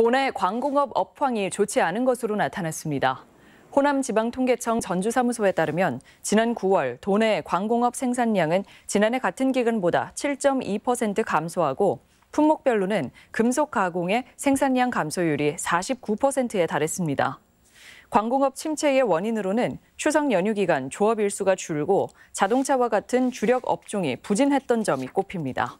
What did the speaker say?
도내 광공업 업황이 좋지 않은 것으로 나타났습니다. 호남지방통계청 전주사무소에 따르면 지난 9월 도내 광공업 생산량은 지난해 같은 기간보다 7.2% 감소하고 품목별로는 금속 가공의 생산량 감소율이 49%에 달했습니다. 광공업 침체의 원인으로는 추석 연휴 기간 조업 일수가 줄고 자동차와 같은 주력 업종이 부진했던 점이 꼽힙니다.